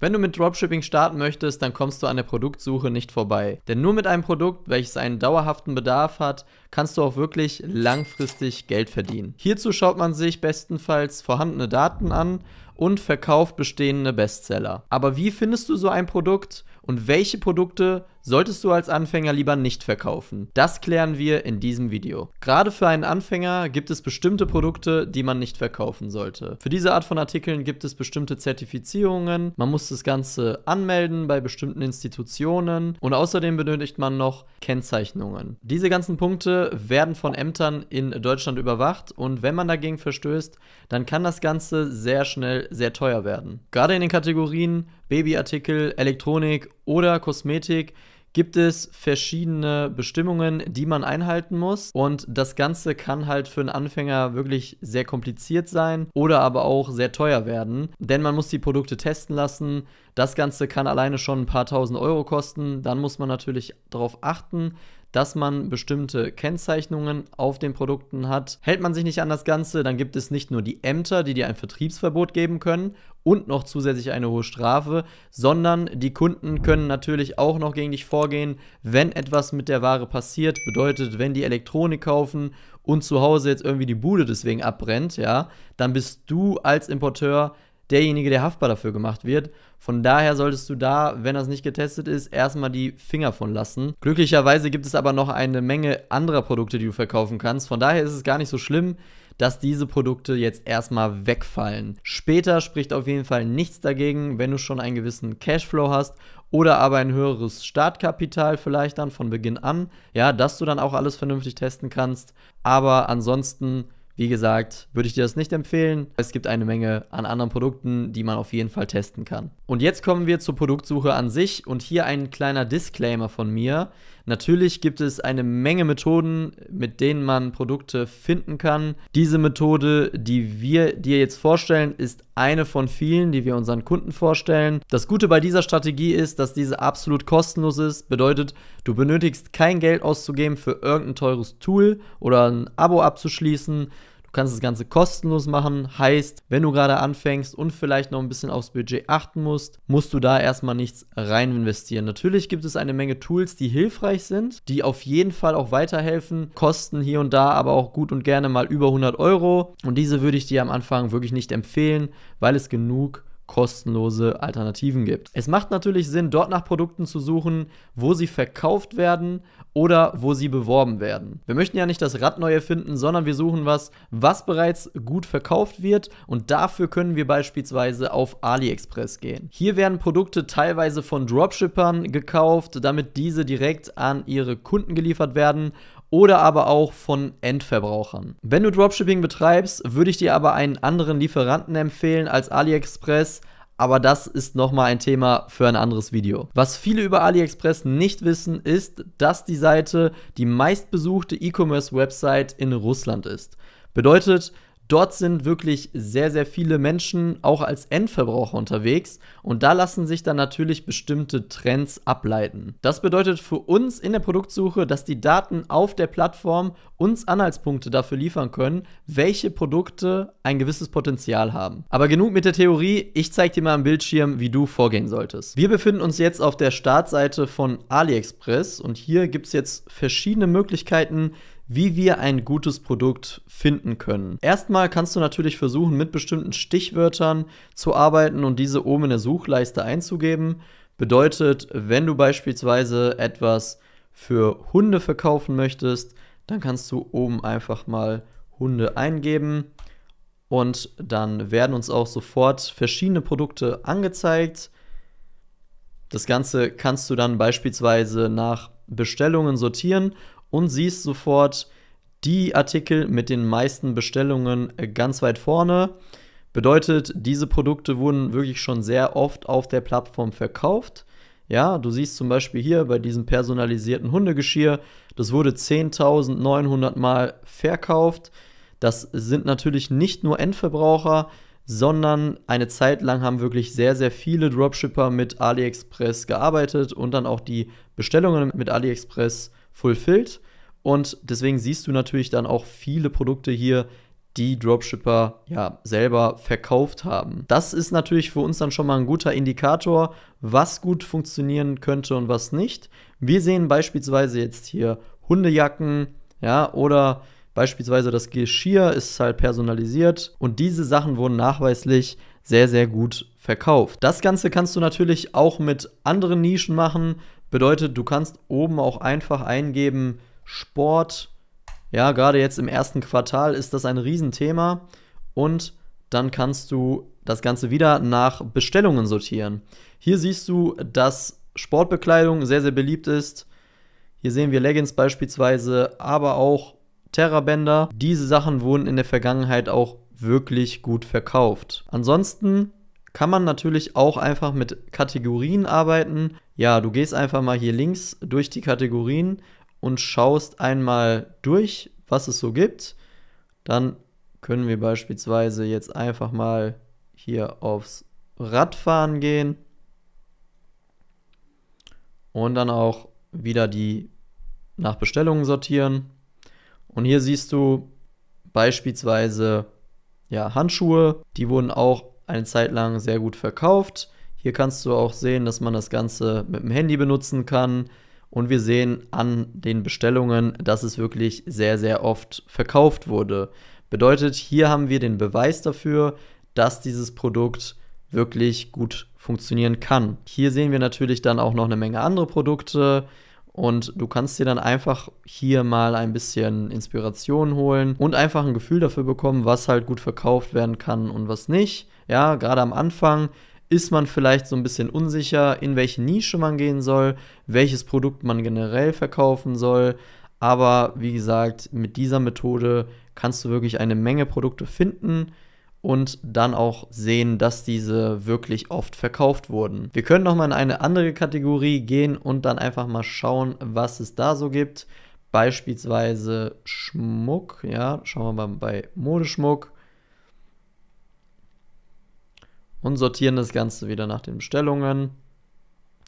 Wenn du mit Dropshipping starten möchtest, dann kommst du an der Produktsuche nicht vorbei. Denn nur mit einem Produkt, welches einen dauerhaften Bedarf hat, kannst du auch wirklich langfristig Geld verdienen. Hierzu schaut man sich bestenfalls vorhandene Daten an und verkauft bestehende Bestseller. Aber wie findest du so ein Produkt und welche Produkte solltest du als Anfänger lieber nicht verkaufen. Das klären wir in diesem Video. Gerade für einen Anfänger gibt es bestimmte Produkte, die man nicht verkaufen sollte. Für diese Art von Artikeln gibt es bestimmte Zertifizierungen, man muss das Ganze anmelden bei bestimmten Institutionen und außerdem benötigt man noch Kennzeichnungen. Diese ganzen Punkte werden von Ämtern in Deutschland überwacht und wenn man dagegen verstößt, dann kann das Ganze sehr schnell sehr teuer werden. Gerade in den Kategorien Babyartikel, Elektronik oder Kosmetik gibt es verschiedene Bestimmungen, die man einhalten muss. Und das Ganze kann halt für einen Anfänger wirklich sehr kompliziert sein oder aber auch sehr teuer werden. Denn man muss die Produkte testen lassen. Das Ganze kann alleine schon ein paar tausend Euro kosten. Dann muss man natürlich darauf achten, dass man bestimmte Kennzeichnungen auf den Produkten hat. Hält man sich nicht an das Ganze, dann gibt es nicht nur die Ämter, die dir ein Vertriebsverbot geben können und noch zusätzlich eine hohe Strafe, sondern die Kunden können natürlich auch noch gegen dich vorgehen, wenn etwas mit der Ware passiert. Bedeutet, wenn die Elektronik kaufen und zu Hause jetzt irgendwie die Bude deswegen abbrennt, ja, dann bist du als Importeur derjenige, der haftbar dafür gemacht wird. Von daher solltest du da, wenn das nicht getestet ist, erstmal die Finger von lassen. Glücklicherweise gibt es aber noch eine Menge anderer Produkte, die du verkaufen kannst. Von daher ist es gar nicht so schlimm, dass diese Produkte jetzt erstmal wegfallen. Später spricht auf jeden Fall nichts dagegen, wenn du schon einen gewissen Cashflow hast oder aber ein höheres Startkapital vielleicht dann von Beginn an, ja, dass du dann auch alles vernünftig testen kannst. Aber ansonsten wie gesagt, würde ich dir das nicht empfehlen. Es gibt eine Menge an anderen Produkten, die man auf jeden Fall testen kann. Und jetzt kommen wir zur Produktsuche an sich und hier ein kleiner Disclaimer von mir. Natürlich gibt es eine Menge Methoden, mit denen man Produkte finden kann. Diese Methode, die wir dir jetzt vorstellen, ist eine von vielen, die wir unseren Kunden vorstellen. Das Gute bei dieser Strategie ist, dass diese absolut kostenlos ist. Bedeutet, du benötigst kein Geld auszugeben für irgendein teures Tool oder ein Abo abzuschließen. Du kannst das Ganze kostenlos machen. Heißt, wenn du gerade anfängst und vielleicht noch ein bisschen aufs Budget achten musst, musst du da erstmal nichts rein investieren. Natürlich gibt es eine Menge Tools, die hilfreich sind, die auf jeden Fall auch weiterhelfen. Kosten hier und da aber auch gut und gerne mal über 100 Euro. Und diese würde ich dir am Anfang wirklich nicht empfehlen, weil es genug kostenlose Alternativen gibt. Es macht natürlich Sinn, dort nach Produkten zu suchen, wo sie verkauft werden oder wo sie beworben werden. Wir möchten ja nicht das Rad neu erfinden, sondern wir suchen was, was bereits gut verkauft wird und dafür können wir beispielsweise auf AliExpress gehen. Hier werden Produkte teilweise von Dropshippern gekauft, damit diese direkt an ihre Kunden geliefert werden oder aber auch von Endverbrauchern. Wenn du Dropshipping betreibst, würde ich dir aber einen anderen Lieferanten empfehlen als AliExpress, aber das ist nochmal ein Thema für ein anderes Video. Was viele über AliExpress nicht wissen, ist, dass die Seite die meistbesuchte E-Commerce-Website in Russland ist. Bedeutet, Dort sind wirklich sehr, sehr viele Menschen auch als Endverbraucher unterwegs und da lassen sich dann natürlich bestimmte Trends ableiten. Das bedeutet für uns in der Produktsuche, dass die Daten auf der Plattform uns Anhaltspunkte dafür liefern können, welche Produkte ein gewisses Potenzial haben. Aber genug mit der Theorie, ich zeige dir mal am Bildschirm, wie du vorgehen solltest. Wir befinden uns jetzt auf der Startseite von AliExpress und hier gibt es jetzt verschiedene Möglichkeiten, wie wir ein gutes Produkt finden können. Erstmal kannst du natürlich versuchen, mit bestimmten Stichwörtern zu arbeiten und diese oben in der Suchleiste einzugeben. Bedeutet, wenn du beispielsweise etwas für Hunde verkaufen möchtest, dann kannst du oben einfach mal Hunde eingeben und dann werden uns auch sofort verschiedene Produkte angezeigt. Das Ganze kannst du dann beispielsweise nach Bestellungen sortieren und siehst sofort die Artikel mit den meisten Bestellungen äh, ganz weit vorne. Bedeutet, diese Produkte wurden wirklich schon sehr oft auf der Plattform verkauft. Ja, du siehst zum Beispiel hier bei diesem personalisierten Hundegeschirr, das wurde 10.900 Mal verkauft. Das sind natürlich nicht nur Endverbraucher, sondern eine Zeit lang haben wirklich sehr, sehr viele Dropshipper mit AliExpress gearbeitet und dann auch die Bestellungen mit AliExpress fulfilled. Und deswegen siehst du natürlich dann auch viele Produkte hier, die Dropshipper ja selber verkauft haben. Das ist natürlich für uns dann schon mal ein guter Indikator, was gut funktionieren könnte und was nicht. Wir sehen beispielsweise jetzt hier Hundejacken, ja, oder beispielsweise das Geschirr ist halt personalisiert und diese Sachen wurden nachweislich sehr, sehr gut verkauft. Das Ganze kannst du natürlich auch mit anderen Nischen machen, Bedeutet, du kannst oben auch einfach eingeben Sport. Ja, gerade jetzt im ersten Quartal ist das ein Riesenthema. Und dann kannst du das Ganze wieder nach Bestellungen sortieren. Hier siehst du, dass Sportbekleidung sehr, sehr beliebt ist. Hier sehen wir Leggings beispielsweise, aber auch Terrabänder. Diese Sachen wurden in der Vergangenheit auch wirklich gut verkauft. Ansonsten kann man natürlich auch einfach mit Kategorien arbeiten. Ja, du gehst einfach mal hier links durch die Kategorien und schaust einmal durch, was es so gibt. Dann können wir beispielsweise jetzt einfach mal hier aufs Radfahren gehen und dann auch wieder die nach Bestellungen sortieren. Und hier siehst du beispielsweise ja, Handschuhe, die wurden auch eine Zeit lang sehr gut verkauft. Hier kannst du auch sehen, dass man das Ganze mit dem Handy benutzen kann. Und wir sehen an den Bestellungen, dass es wirklich sehr, sehr oft verkauft wurde. Bedeutet, hier haben wir den Beweis dafür, dass dieses Produkt wirklich gut funktionieren kann. Hier sehen wir natürlich dann auch noch eine Menge andere Produkte und du kannst dir dann einfach hier mal ein bisschen Inspiration holen und einfach ein Gefühl dafür bekommen, was halt gut verkauft werden kann und was nicht. Ja, gerade am Anfang ist man vielleicht so ein bisschen unsicher, in welche Nische man gehen soll, welches Produkt man generell verkaufen soll. Aber wie gesagt, mit dieser Methode kannst du wirklich eine Menge Produkte finden und dann auch sehen, dass diese wirklich oft verkauft wurden. Wir können nochmal in eine andere Kategorie gehen und dann einfach mal schauen, was es da so gibt. Beispielsweise Schmuck, ja, schauen wir mal bei Modeschmuck und sortieren das Ganze wieder nach den Bestellungen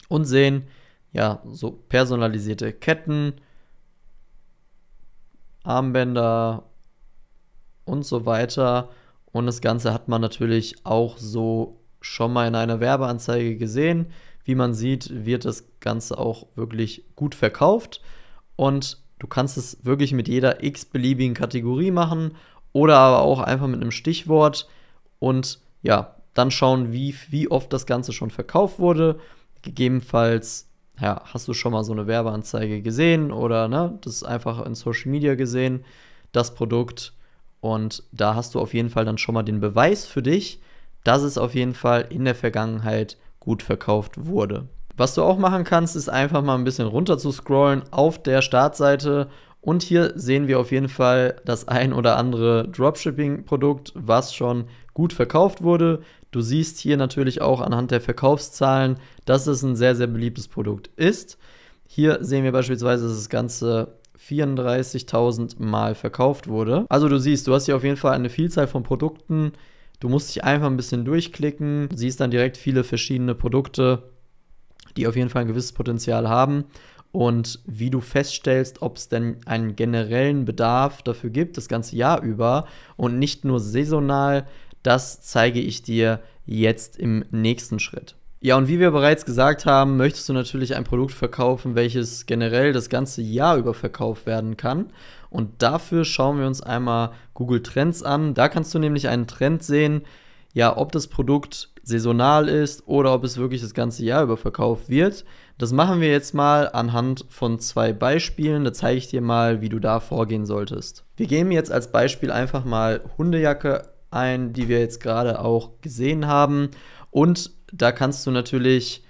und sehen, ja, so personalisierte Ketten, Armbänder und so weiter. Und das Ganze hat man natürlich auch so schon mal in einer Werbeanzeige gesehen. Wie man sieht, wird das Ganze auch wirklich gut verkauft. Und du kannst es wirklich mit jeder x-beliebigen Kategorie machen oder aber auch einfach mit einem Stichwort. Und ja, dann schauen, wie, wie oft das Ganze schon verkauft wurde. Gegebenenfalls, ja, hast du schon mal so eine Werbeanzeige gesehen oder ne, das ist einfach in Social Media gesehen, das Produkt. Und da hast du auf jeden Fall dann schon mal den Beweis für dich, dass es auf jeden Fall in der Vergangenheit gut verkauft wurde. Was du auch machen kannst, ist einfach mal ein bisschen runter zu scrollen auf der Startseite und hier sehen wir auf jeden Fall das ein oder andere Dropshipping-Produkt, was schon gut verkauft wurde. Du siehst hier natürlich auch anhand der Verkaufszahlen, dass es ein sehr, sehr beliebtes Produkt ist. Hier sehen wir beispielsweise, dass das Ganze 34.000 Mal verkauft wurde. Also du siehst, du hast hier auf jeden Fall eine Vielzahl von Produkten. Du musst dich einfach ein bisschen durchklicken, siehst dann direkt viele verschiedene Produkte, die auf jeden Fall ein gewisses Potenzial haben und wie du feststellst, ob es denn einen generellen Bedarf dafür gibt, das ganze Jahr über und nicht nur saisonal, das zeige ich dir jetzt im nächsten Schritt. Ja, und wie wir bereits gesagt haben, möchtest du natürlich ein Produkt verkaufen, welches generell das ganze Jahr über verkauft werden kann. Und dafür schauen wir uns einmal Google Trends an. Da kannst du nämlich einen Trend sehen, ja, ob das Produkt saisonal ist oder ob es wirklich das ganze Jahr über verkauft wird. Das machen wir jetzt mal anhand von zwei Beispielen. Da zeige ich dir mal, wie du da vorgehen solltest. Wir geben jetzt als Beispiel einfach mal Hundejacke ein, die wir jetzt gerade auch gesehen haben. Und da kannst du natürlich,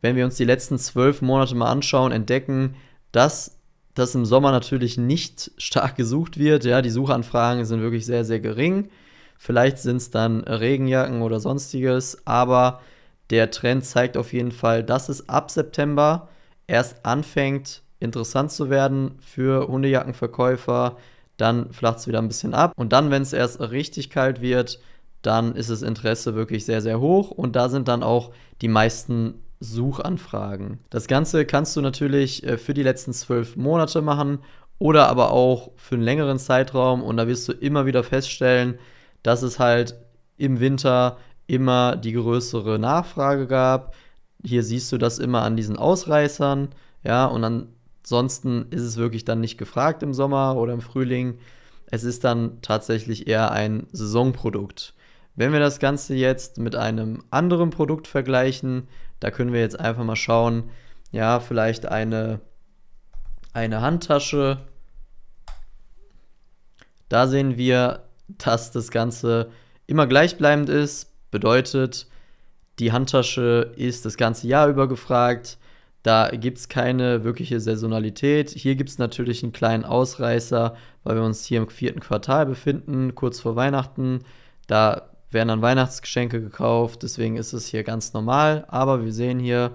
wenn wir uns die letzten zwölf Monate mal anschauen, entdecken, dass das im Sommer natürlich nicht stark gesucht wird. Ja, die Suchanfragen sind wirklich sehr, sehr gering. Vielleicht sind es dann Regenjacken oder sonstiges, aber der Trend zeigt auf jeden Fall, dass es ab September erst anfängt, interessant zu werden für Hundejackenverkäufer. Dann flacht es wieder ein bisschen ab. Und dann, wenn es erst richtig kalt wird, dann ist das Interesse wirklich sehr, sehr hoch. Und da sind dann auch die meisten Suchanfragen. Das Ganze kannst du natürlich äh, für die letzten zwölf Monate machen oder aber auch für einen längeren Zeitraum. Und da wirst du immer wieder feststellen, dass es halt im Winter immer die größere Nachfrage gab. Hier siehst du das immer an diesen Ausreißern, ja, und ansonsten ist es wirklich dann nicht gefragt im Sommer oder im Frühling. Es ist dann tatsächlich eher ein Saisonprodukt. Wenn wir das Ganze jetzt mit einem anderen Produkt vergleichen, da können wir jetzt einfach mal schauen, ja, vielleicht eine, eine Handtasche. Da sehen wir, dass das Ganze immer gleichbleibend ist. Bedeutet, die Handtasche ist das ganze Jahr über gefragt. Da gibt es keine wirkliche Saisonalität. Hier gibt es natürlich einen kleinen Ausreißer, weil wir uns hier im vierten Quartal befinden, kurz vor Weihnachten. Da werden dann Weihnachtsgeschenke gekauft, deswegen ist es hier ganz normal. Aber wir sehen hier,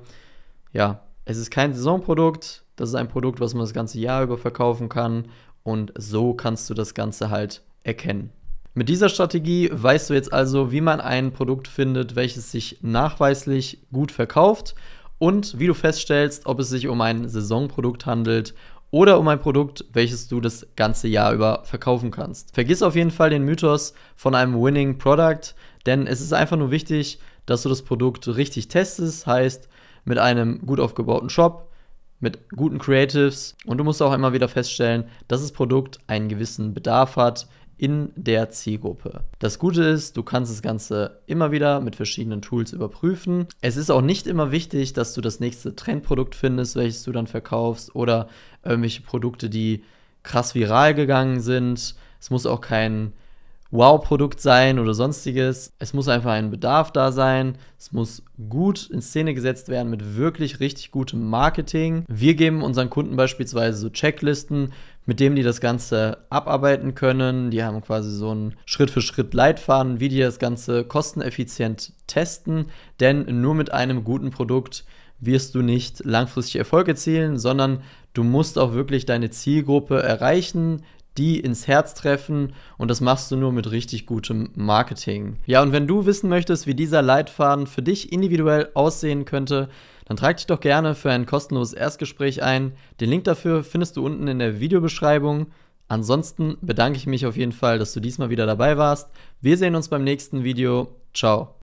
ja, es ist kein Saisonprodukt. Das ist ein Produkt, was man das ganze Jahr über verkaufen kann. Und so kannst du das Ganze halt erkennen. Mit dieser Strategie weißt du jetzt also, wie man ein Produkt findet, welches sich nachweislich gut verkauft und wie du feststellst, ob es sich um ein Saisonprodukt handelt oder um ein Produkt, welches du das ganze Jahr über verkaufen kannst. Vergiss auf jeden Fall den Mythos von einem Winning Product, denn es ist einfach nur wichtig, dass du das Produkt richtig testest, heißt mit einem gut aufgebauten Shop, mit guten Creatives und du musst auch immer wieder feststellen, dass das Produkt einen gewissen Bedarf hat, in der Zielgruppe. Das Gute ist, du kannst das Ganze immer wieder mit verschiedenen Tools überprüfen. Es ist auch nicht immer wichtig, dass du das nächste Trendprodukt findest, welches du dann verkaufst oder irgendwelche Produkte, die krass viral gegangen sind. Es muss auch kein Wow-Produkt sein oder sonstiges. Es muss einfach ein Bedarf da sein. Es muss gut in Szene gesetzt werden mit wirklich richtig gutem Marketing. Wir geben unseren Kunden beispielsweise so Checklisten, mit dem die das Ganze abarbeiten können. Die haben quasi so einen Schritt für Schritt Leitfaden, wie die das Ganze kosteneffizient testen. Denn nur mit einem guten Produkt wirst du nicht langfristig Erfolg erzielen, sondern du musst auch wirklich deine Zielgruppe erreichen, die ins Herz treffen und das machst du nur mit richtig gutem Marketing. Ja, und wenn du wissen möchtest, wie dieser Leitfaden für dich individuell aussehen könnte, dann trag dich doch gerne für ein kostenloses Erstgespräch ein. Den Link dafür findest du unten in der Videobeschreibung. Ansonsten bedanke ich mich auf jeden Fall, dass du diesmal wieder dabei warst. Wir sehen uns beim nächsten Video. Ciao.